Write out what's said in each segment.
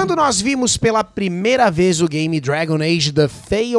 Quando nós vimos pela primeira vez o game Dragon Age The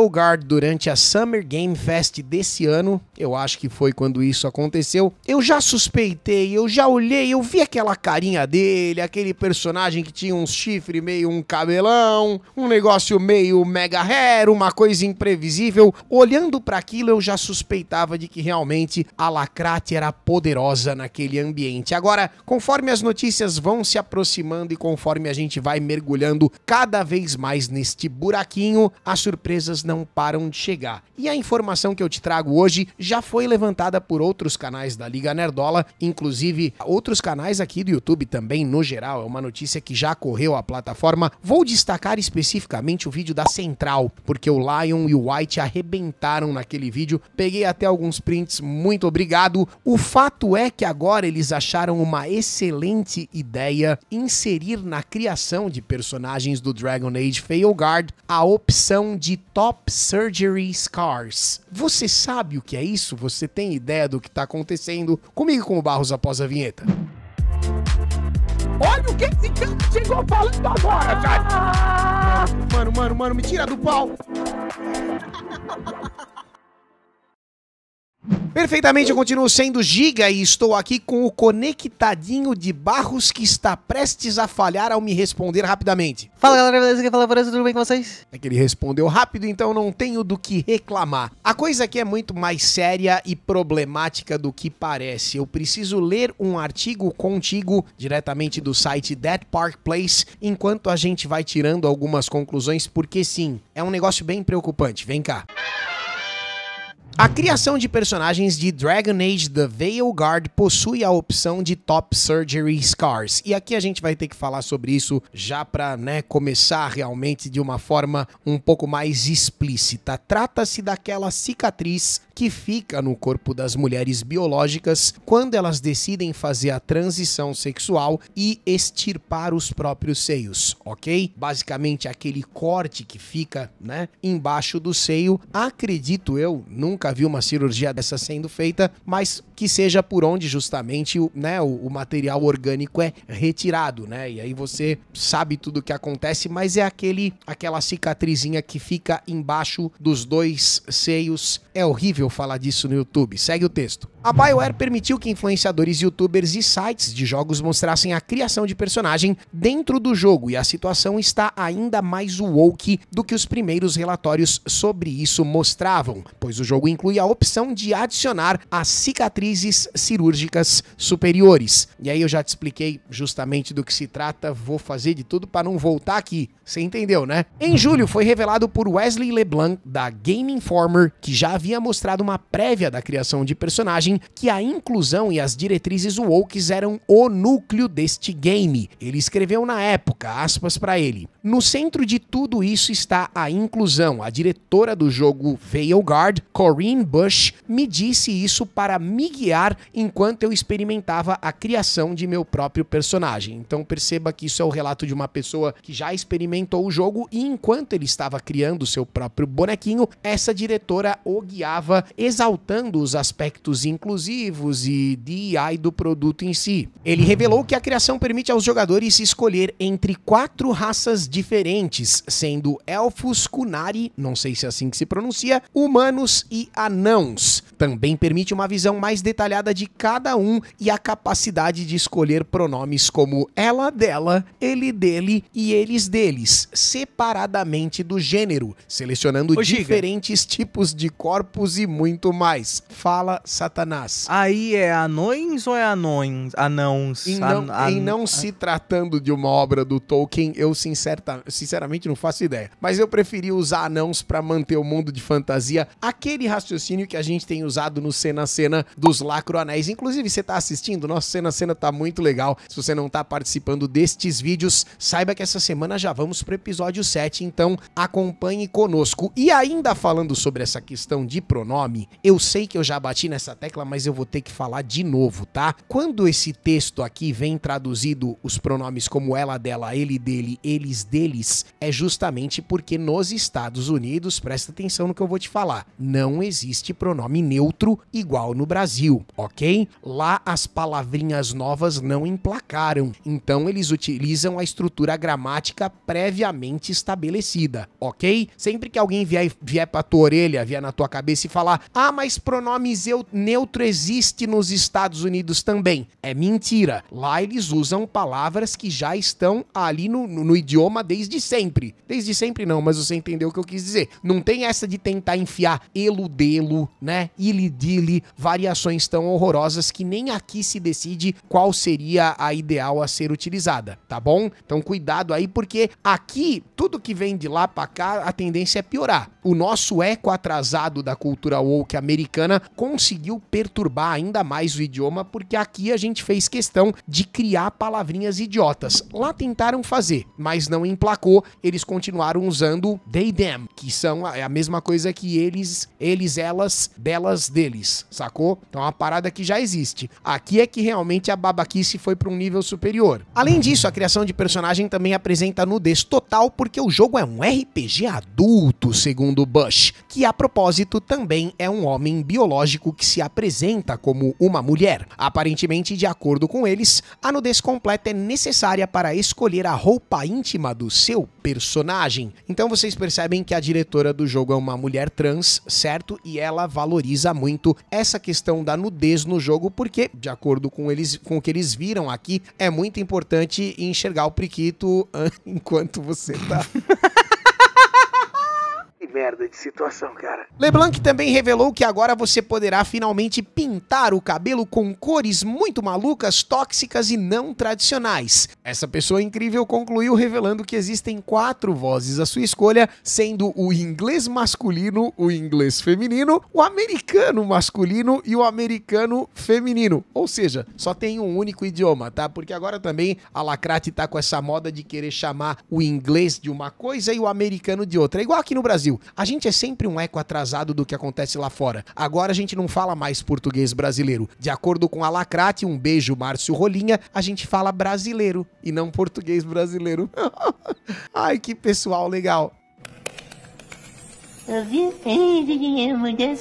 Guard durante a Summer Game Fest desse ano, eu acho que foi quando isso aconteceu. Eu já suspeitei, eu já olhei, eu vi aquela carinha dele, aquele personagem que tinha um chifre meio um cabelão, um negócio meio mega hair, uma coisa imprevisível. Olhando para aquilo, eu já suspeitava de que realmente a Lacrate era poderosa naquele ambiente. Agora, conforme as notícias vão se aproximando e conforme a gente vai mergulhando cada vez mais neste buraquinho, as surpresas não param de chegar. E a informação que eu te trago hoje já foi levantada por outros canais da Liga Nerdola, inclusive outros canais aqui do YouTube também, no geral. É uma notícia que já correu à plataforma. Vou destacar especificamente o vídeo da Central, porque o Lion e o White arrebentaram naquele vídeo. Peguei até alguns prints, muito obrigado. O fato é que agora eles acharam uma excelente ideia inserir na criação de personagens do Dragon Age Failguard a opção de Top Surgery Scars. Você sabe o que é isso? isso, você tem ideia do que está acontecendo? Comigo com o Barros após a vinheta. Olha o que esse cara chegou falando agora, cara! Mano, mano, mano, me tira do pau! Perfeitamente, eu continuo sendo Giga e estou aqui com o conectadinho de Barros que está prestes a falhar ao me responder rapidamente. Fala galera, beleza? Que é fala Florencio, tudo bem com vocês? É que ele respondeu rápido, então não tenho do que reclamar. A coisa aqui é muito mais séria e problemática do que parece. Eu preciso ler um artigo contigo diretamente do site That Park Place enquanto a gente vai tirando algumas conclusões, porque sim, é um negócio bem preocupante. Vem cá. A criação de personagens de Dragon Age The Veil Guard possui a opção de Top Surgery Scars. E aqui a gente vai ter que falar sobre isso já para né, começar realmente de uma forma um pouco mais explícita. Trata-se daquela cicatriz que fica no corpo das mulheres biológicas quando elas decidem fazer a transição sexual e extirpar os próprios seios, ok? Basicamente aquele corte que fica né, embaixo do seio, acredito eu, nunca nunca vi uma cirurgia dessa sendo feita, mas que seja por onde justamente né, o, o material orgânico é retirado, né? E aí você sabe tudo o que acontece, mas é aquele aquela cicatrizinha que fica embaixo dos dois seios. É horrível falar disso no YouTube. Segue o texto. A BioWare permitiu que influenciadores, youtubers e sites de jogos mostrassem a criação de personagem dentro do jogo e a situação está ainda mais woke do que os primeiros relatórios sobre isso mostravam, pois o jogo inclui a opção de adicionar as cicatrizes cirúrgicas superiores. E aí eu já te expliquei justamente do que se trata, vou fazer de tudo para não voltar aqui. Você entendeu, né? Em julho foi revelado por Wesley LeBlanc da Game Informer que já havia mostrado uma prévia da criação de personagem que a inclusão e as diretrizes wokes eram o núcleo deste game. Ele escreveu na época, aspas para ele. No centro de tudo isso está a inclusão. A diretora do jogo Veilguard, Corey." Maureen Bush me disse isso para me guiar enquanto eu experimentava a criação de meu próprio personagem. Então perceba que isso é o relato de uma pessoa que já experimentou o jogo e enquanto ele estava criando seu próprio bonequinho, essa diretora o guiava exaltando os aspectos inclusivos e DI do produto em si. Ele revelou que a criação permite aos jogadores escolher entre quatro raças diferentes, sendo elfos, Kunari, não sei se é assim que se pronuncia, humanos e anãos. Também permite uma visão mais detalhada de cada um e a capacidade de escolher pronomes como ela dela, ele dele e eles deles, separadamente do gênero, selecionando Ô, diferentes tipos de corpos e muito mais. Fala, Satanás. Aí é anões ou é anões? Anãos. Em não, an, an, não se tratando de uma obra do Tolkien, eu sinceramente não faço ideia. Mas eu preferi usar anãos para manter o mundo de fantasia aquele raciocínio que a gente tem usado usado no Cena Cena dos Lacroanéis. Inclusive, você está assistindo, nosso Cena Cena está muito legal. Se você não está participando destes vídeos, saiba que essa semana já vamos pro episódio 7, então acompanhe conosco. E ainda falando sobre essa questão de pronome, eu sei que eu já bati nessa tecla, mas eu vou ter que falar de novo, tá? Quando esse texto aqui vem traduzido os pronomes como ela, dela, ele, dele, eles, deles, é justamente porque nos Estados Unidos, presta atenção no que eu vou te falar, não existe pronome neutro neutro igual no Brasil, ok? Lá as palavrinhas novas não emplacaram, então eles utilizam a estrutura gramática previamente estabelecida, ok? Sempre que alguém vier, vier pra tua orelha, vier na tua cabeça e falar, ah, mas pronomes eu, neutro existe nos Estados Unidos também. É mentira. Lá eles usam palavras que já estão ali no, no, no idioma desde sempre. Desde sempre não, mas você entendeu o que eu quis dizer. Não tem essa de tentar enfiar eludê-lo, né? E dili-dili, variações tão horrorosas que nem aqui se decide qual seria a ideal a ser utilizada, tá bom? Então cuidado aí, porque aqui, tudo que vem de lá pra cá, a tendência é piorar. O nosso eco atrasado da cultura woke americana conseguiu perturbar ainda mais o idioma, porque aqui a gente fez questão de criar palavrinhas idiotas. Lá tentaram fazer, mas não emplacou, eles continuaram usando they, them, que são a é mesma coisa que eles, eles, elas, delas, falas deles, sacou? Então é uma parada que já existe. Aqui é que realmente a babaquice foi para um nível superior. Além disso, a criação de personagem também apresenta nudez total porque o jogo é um RPG adulto, segundo Bush, que a propósito também é um homem biológico que se apresenta como uma mulher. Aparentemente, de acordo com eles, a nudez completa é necessária para escolher a roupa íntima do seu personagem. Então vocês percebem que a diretora do jogo é uma mulher trans, certo? E ela valoriza muito essa questão da nudez no jogo, porque, de acordo com, eles, com o que eles viram aqui, é muito importante enxergar o Priquito ah, enquanto você tá merda de situação, cara. LeBlanc também revelou que agora você poderá finalmente pintar o cabelo com cores muito malucas, tóxicas e não tradicionais. Essa pessoa incrível concluiu revelando que existem quatro vozes à sua escolha, sendo o inglês masculino, o inglês feminino, o americano masculino e o americano feminino. Ou seja, só tem um único idioma, tá? Porque agora também a Lacrate tá com essa moda de querer chamar o inglês de uma coisa e o americano de outra. É igual aqui no Brasil. A gente é sempre um eco atrasado do que acontece lá fora. Agora a gente não fala mais português brasileiro. De acordo com a Lacrate, um beijo Márcio Rolinha, a gente fala brasileiro e não português brasileiro. Ai, que pessoal legal. Eu vi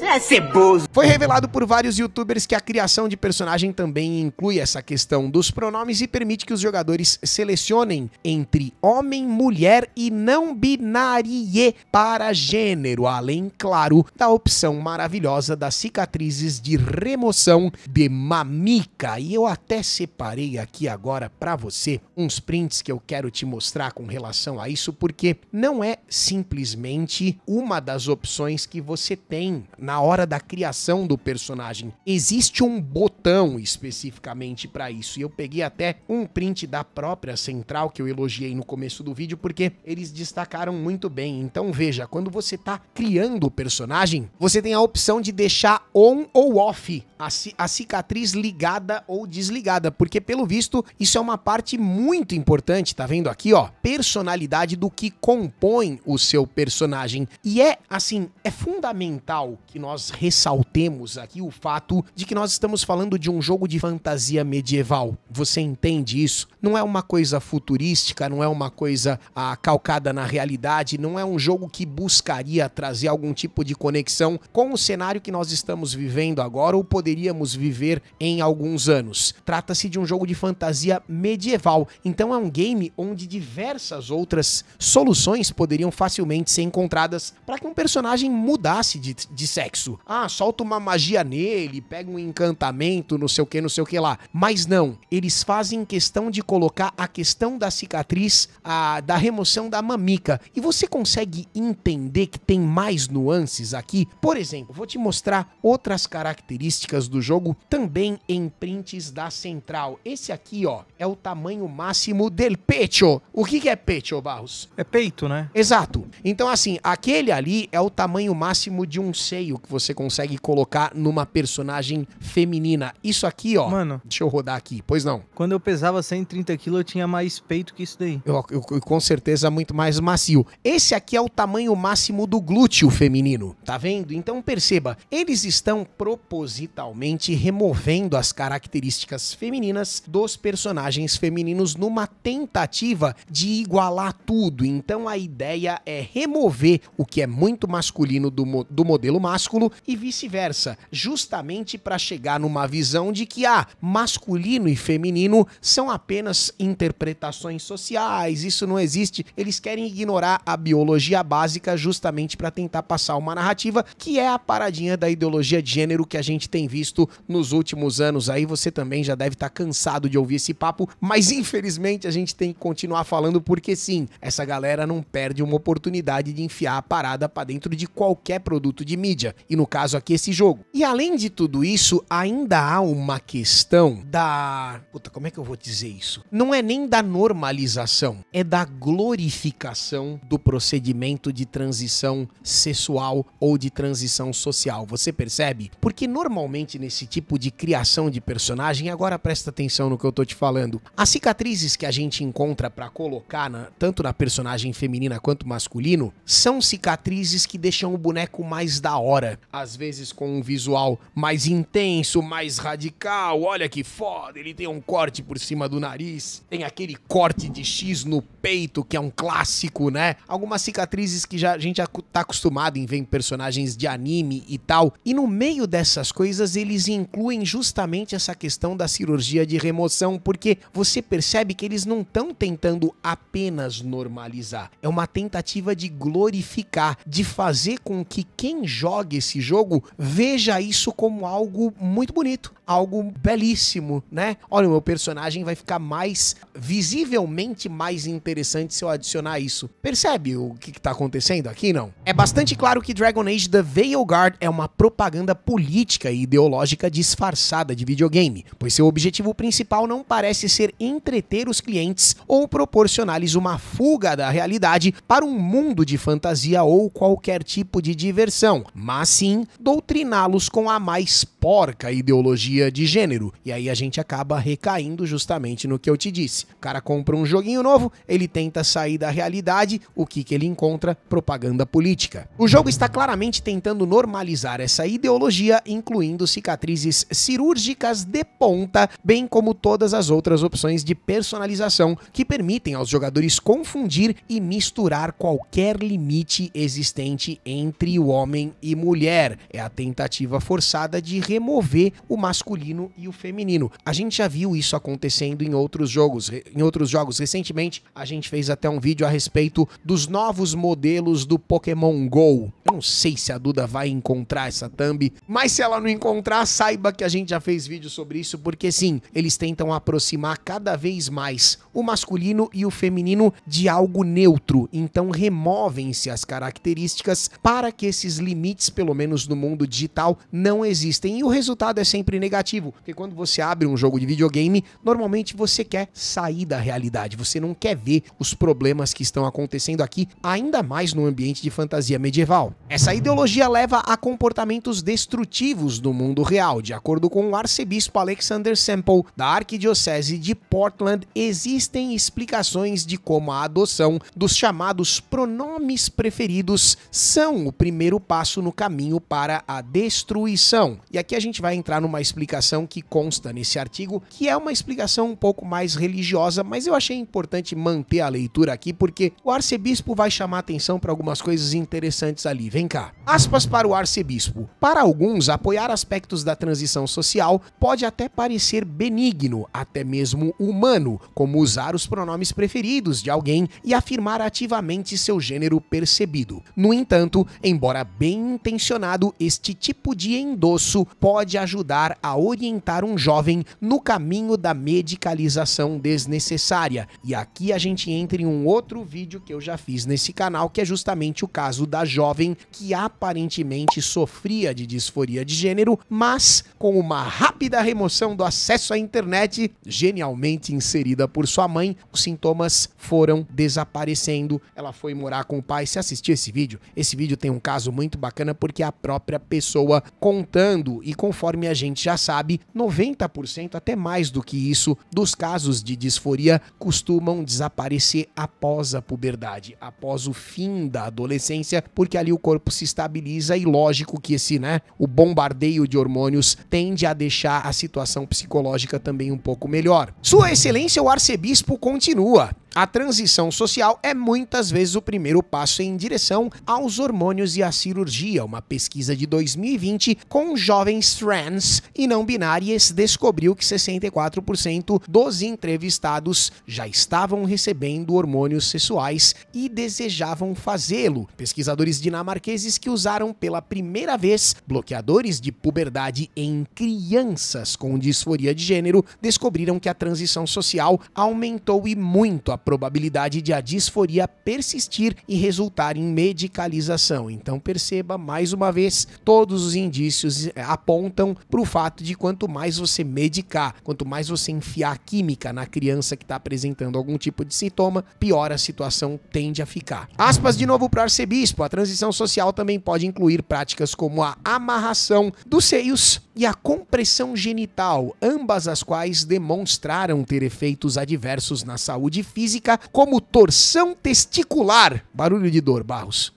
é ceboso. Foi revelado por vários youtubers que a criação de personagem também inclui essa questão dos pronomes e permite que os jogadores selecionem entre homem, mulher e não binarie para gênero, além, claro, da opção maravilhosa das cicatrizes de remoção de mamica. E eu até separei aqui agora para você uns prints que eu quero te mostrar com relação a isso, porque não é simplesmente uma das das opções que você tem na hora da criação do personagem. Existe um botão especificamente para isso, e eu peguei até um print da própria central que eu elogiei no começo do vídeo porque eles destacaram muito bem. Então veja, quando você está criando o personagem, você tem a opção de deixar on ou off a, a cicatriz ligada ou desligada, porque pelo visto isso é uma parte muito importante, tá vendo aqui, ó? Personalidade do que compõe o seu personagem. E é assim, é fundamental que nós ressaltemos aqui o fato de que nós estamos falando de um jogo de fantasia medieval. Você entende isso? Não é uma coisa futurística, não é uma coisa ah, calcada na realidade, não é um jogo que buscaria trazer algum tipo de conexão com o cenário que nós estamos vivendo agora ou poderíamos viver em alguns anos. Trata-se de um jogo de fantasia medieval, então é um game onde diversas outras soluções poderiam facilmente ser encontradas para que um personagem mudasse de, de sexo. Ah, solta uma magia nele, pega um encantamento, não sei o que, não sei o que lá. Mas não, eles fazem questão de colocar a questão da cicatriz, a, da remoção da mamica. E você consegue entender que tem mais nuances aqui? Por exemplo, vou te mostrar outras características do jogo também em prints da central. Esse aqui, ó, é o tamanho máximo del pecho. O que, que é pecho, Barros? É peito, né? Exato. Então, assim, aquele ali é o tamanho máximo de um seio que você consegue colocar numa personagem feminina. Isso aqui, ó. Mano. Deixa eu rodar aqui. Pois não. Quando eu pesava 130 quilos, eu tinha mais peito que isso daí. Eu, eu, eu, com certeza, muito mais macio. Esse aqui é o tamanho máximo do glúteo feminino. Tá vendo? Então, perceba, eles estão propositalmente removendo as características femininas dos personagens personagens femininos numa tentativa de igualar tudo. Então a ideia é remover o que é muito masculino do, mo do modelo másculo e vice-versa, justamente para chegar numa visão de que ah, masculino e feminino são apenas interpretações sociais, isso não existe. Eles querem ignorar a biologia básica justamente para tentar passar uma narrativa que é a paradinha da ideologia de gênero que a gente tem visto nos últimos anos. Aí você também já deve estar tá cansado de ouvir esse papo papo, mas infelizmente a gente tem que continuar falando porque sim, essa galera não perde uma oportunidade de enfiar a parada para dentro de qualquer produto de mídia, e no caso aqui esse jogo. E além de tudo isso, ainda há uma questão da, puta, como é que eu vou dizer isso? Não é nem da normalização, é da glorificação do procedimento de transição sexual ou de transição social. Você percebe? Porque normalmente nesse tipo de criação de personagem, agora presta atenção no que eu tô te falando as cicatrizes que a gente encontra para colocar na, tanto na personagem feminina quanto masculino são cicatrizes que deixam o boneco mais da hora, às vezes com um visual mais intenso, mais radical. Olha que foda, ele tem um corte por cima do nariz, tem aquele corte de X no peito que é um clássico, né? Algumas cicatrizes que já a gente já tá acostumado em ver em personagens de anime e tal. E no meio dessas coisas eles incluem justamente essa questão da cirurgia de remoção, porque você percebe que eles não estão tentando apenas normalizar. É uma tentativa de glorificar, de fazer com que quem joga esse jogo veja isso como algo muito bonito algo belíssimo, né? Olha, o meu personagem vai ficar mais visivelmente mais interessante se eu adicionar isso. Percebe o que, que tá acontecendo aqui, não? É bastante claro que Dragon Age The Veil Guard é uma propaganda política e ideológica disfarçada de videogame, pois seu objetivo principal não parece ser entreter os clientes ou proporcionar-lhes uma fuga da realidade para um mundo de fantasia ou qualquer tipo de diversão, mas sim doutriná-los com a mais porca ideologia de gênero. E aí a gente acaba recaindo justamente no que eu te disse. O cara compra um joguinho novo, ele tenta sair da realidade, o que, que ele encontra? Propaganda política. O jogo está claramente tentando normalizar essa ideologia, incluindo cicatrizes cirúrgicas de ponta, bem como todas as outras opções de personalização que permitem aos jogadores confundir e misturar qualquer limite existente entre o homem e mulher. É a tentativa forçada de remover o masculino masculino e o feminino. A gente já viu isso acontecendo em outros jogos, em outros jogos. Recentemente, a gente fez até um vídeo a respeito dos novos modelos do Pokémon Go. Eu não sei se a Duda vai encontrar essa thumb, mas se ela não encontrar, saiba que a gente já fez vídeo sobre isso, porque sim, eles tentam aproximar cada vez mais o masculino e o feminino de algo neutro. Então removem-se as características para que esses limites, pelo menos no mundo digital, não existem. E o resultado é sempre negativo negativo. Porque quando você abre um jogo de videogame, normalmente você quer sair da realidade, você não quer ver os problemas que estão acontecendo aqui, ainda mais no ambiente de fantasia medieval. Essa ideologia leva a comportamentos destrutivos no mundo real. De acordo com o arcebispo Alexander Semple, da Arquidiocese de Portland, existem explicações de como a adoção dos chamados pronomes preferidos são o primeiro passo no caminho para a destruição. E aqui a gente vai entrar numa explicação explicação que consta nesse artigo, que é uma explicação um pouco mais religiosa, mas eu achei importante manter a leitura aqui porque o arcebispo vai chamar atenção para algumas coisas interessantes ali. Vem cá. Aspas para o arcebispo. Para alguns, apoiar aspectos da transição social pode até parecer benigno, até mesmo humano, como usar os pronomes preferidos de alguém e afirmar ativamente seu gênero percebido. No entanto, embora bem intencionado, este tipo de endosso pode ajudar a a orientar um jovem no caminho da medicalização desnecessária. E aqui a gente entra em um outro vídeo que eu já fiz nesse canal, que é justamente o caso da jovem que aparentemente sofria de disforia de gênero, mas com uma rápida remoção do acesso à internet, genialmente inserida por sua mãe, os sintomas foram desaparecendo. Ela foi morar com o pai. Se assistir esse vídeo, esse vídeo tem um caso muito bacana porque é a própria pessoa contando e conforme a gente já sabe, 90% até mais do que isso dos casos de disforia costumam desaparecer após a puberdade, após o fim da adolescência, porque ali o corpo se estabiliza e lógico que esse, né, o bombardeio de hormônios tende a deixar a situação psicológica também um pouco melhor. Sua Excelência o arcebispo continua. A transição social é muitas vezes o primeiro passo em direção aos hormônios e à cirurgia. Uma pesquisa de 2020 com jovens trans e não binárias descobriu que 64% dos entrevistados já estavam recebendo hormônios sexuais e desejavam fazê-lo. Pesquisadores dinamarqueses que usaram pela primeira vez bloqueadores de puberdade em crianças com disforia de gênero descobriram que a transição social aumentou e muito a probabilidade de a disforia persistir e resultar em medicalização. Então perceba mais uma vez, todos os indícios eh, apontam para o fato de quanto mais você medicar, quanto mais você enfiar química na criança que está apresentando algum tipo de sintoma, pior a situação tende a ficar. Aspas de novo para o arcebispo, a transição social também pode incluir práticas como a amarração dos seios e a compressão genital, ambas as quais demonstraram ter efeitos adversos na saúde física física como torção testicular, barulho de dor, Barros,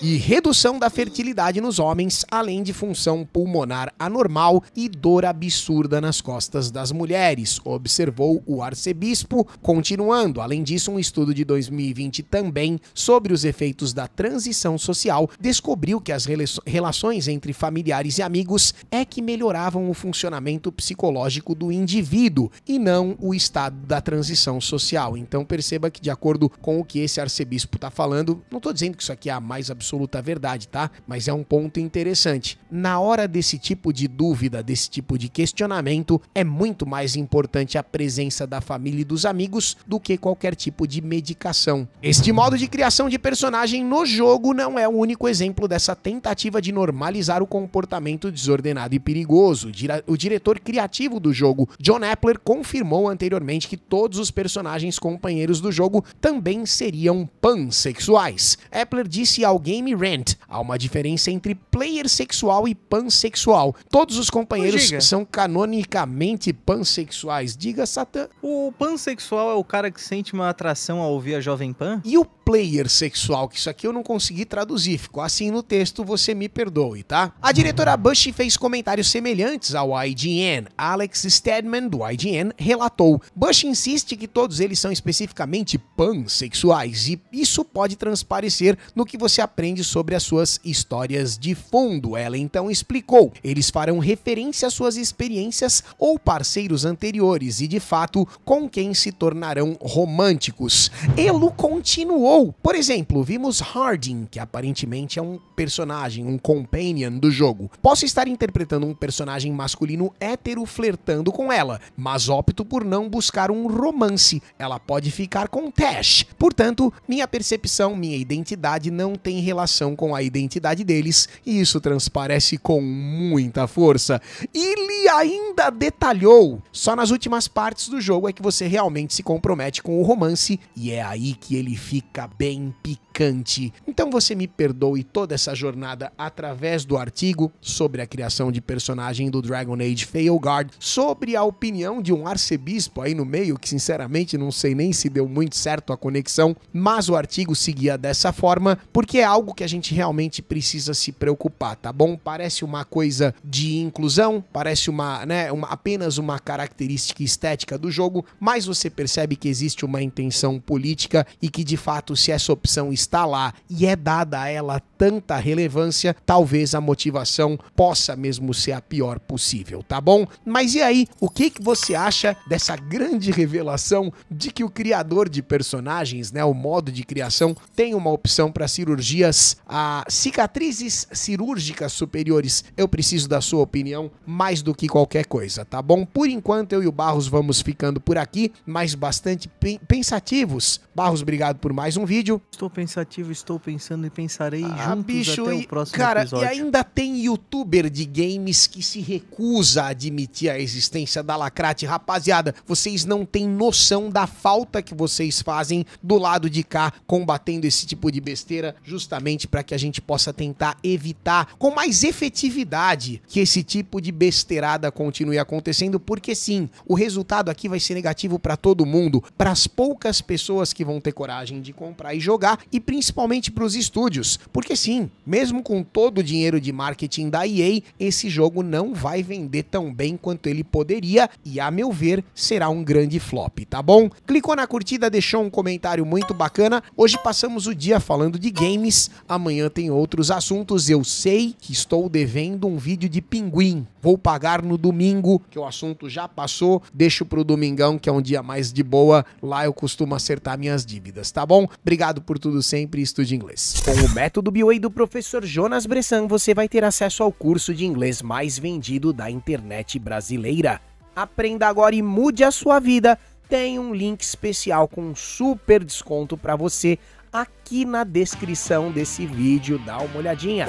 e redução da fertilidade nos homens, além de função pulmonar anormal e dor absurda nas costas das mulheres, observou o arcebispo, continuando. Além disso, um estudo de 2020 também sobre os efeitos da transição social descobriu que as relações entre familiares e amigos é que melhoravam o funcionamento psicológico do indivíduo e não o estado da transição social. Então perceba que, de acordo com o que esse arcebispo está falando, não estou dizendo que isso aqui é a mais absoluta verdade, tá? Mas é um ponto interessante. Na hora desse tipo de dúvida, desse tipo de questionamento, é muito mais importante a presença da família e dos amigos do que qualquer tipo de medicação. Este modo de criação de personagem no jogo não é o único exemplo dessa tentativa de normalizar o comportamento desordenado e perigoso. O diretor criativo do jogo, John Epler, confirmou anteriormente que todos os personagens com companheiros do jogo também seriam pansexuais. Epler disse ao Game Rant: há uma diferença entre player sexual e pansexual. Todos os companheiros são canonicamente pansexuais. Diga, Satã. O pansexual é o cara que sente uma atração ao ouvir a Jovem Pan? E o player sexual, que isso aqui eu não consegui traduzir, ficou assim no texto, você me perdoe, tá? A diretora Bush fez comentários semelhantes ao IGN. Alex Stedman, do IGN, relatou: Bush insiste que todos eles são especificamente pansexuais, e isso pode transparecer no que você aprende sobre as suas histórias de fundo. Ela então explicou: eles farão referência às suas experiências ou parceiros anteriores e, de fato, com quem se tornarão românticos. Elo continuou ou, por exemplo, vimos Harding, que aparentemente é um personagem, um companion do jogo. Posso estar interpretando um personagem masculino hétero flertando com ela, mas opto por não buscar um romance. Ela pode ficar com Tash. Portanto, minha percepção, minha identidade não tem relação com a identidade deles, e isso transparece com muita força. Ele ainda detalhou: só nas últimas partes do jogo é que você realmente se compromete com o romance, e é aí que ele fica bem picante. Então você me perdoe toda essa jornada através do artigo sobre a criação de personagem do Dragon Age Guard, sobre a opinião de um arcebispo aí no meio, que sinceramente não sei nem se deu muito certo a conexão, mas o artigo seguia dessa forma, porque é algo que a gente realmente precisa se preocupar, tá bom? Parece uma coisa de inclusão, parece uma, né, uma, apenas uma característica estética do jogo, mas você percebe que existe uma intenção política e que de fato se essa opção está lá e é dada a ela tanta relevância, talvez a motivação possa mesmo ser a pior possível, tá bom? Mas e aí, o que, que você acha dessa grande revelação de que o criador de personagens, né, o modo de criação, tem uma opção para cirurgias, a cicatrizes cirúrgicas superiores? Eu preciso da sua opinião mais do que qualquer coisa, tá bom? Por enquanto, eu e o Barros vamos ficando por aqui, mas bastante pensativos. Barros, obrigado por mais um vídeo. Estou pensativo, estou pensando e pensarei ah, juntos bicho, até e, o próximo cara, episódio. Cara, e ainda tem youtuber de games que se recusa a admitir a existência da Lacrate. Rapaziada, vocês não têm noção da falta que vocês fazem do lado de cá combatendo esse tipo de besteira, justamente para que a gente possa tentar evitar com mais efetividade que esse tipo de besteirada continue acontecendo, porque sim, o resultado aqui vai ser negativo para todo mundo, para as poucas pessoas que vão ter coragem de comprar comprar e jogar, e principalmente para os estúdios. Porque sim, mesmo com todo o dinheiro de marketing da EA, esse jogo não vai vender tão bem quanto ele poderia, e a meu ver, será um grande flop, tá bom? Clicou na curtida, deixou um comentário muito bacana. Hoje passamos o dia falando de games, amanhã tem outros assuntos. Eu sei que estou devendo um vídeo de pinguim. Vou pagar no domingo, que o assunto já passou. Deixo pro domingão, que é um dia mais de boa. Lá eu costumo acertar minhas dívidas, tá bom? Obrigado por tudo sempre e estude inglês. Com o método BOA do professor Jonas Bressan, você vai ter acesso ao curso de inglês mais vendido da internet brasileira. Aprenda agora e mude a sua vida. Tem um link especial com um super desconto para você aqui na descrição desse vídeo. Dá uma olhadinha.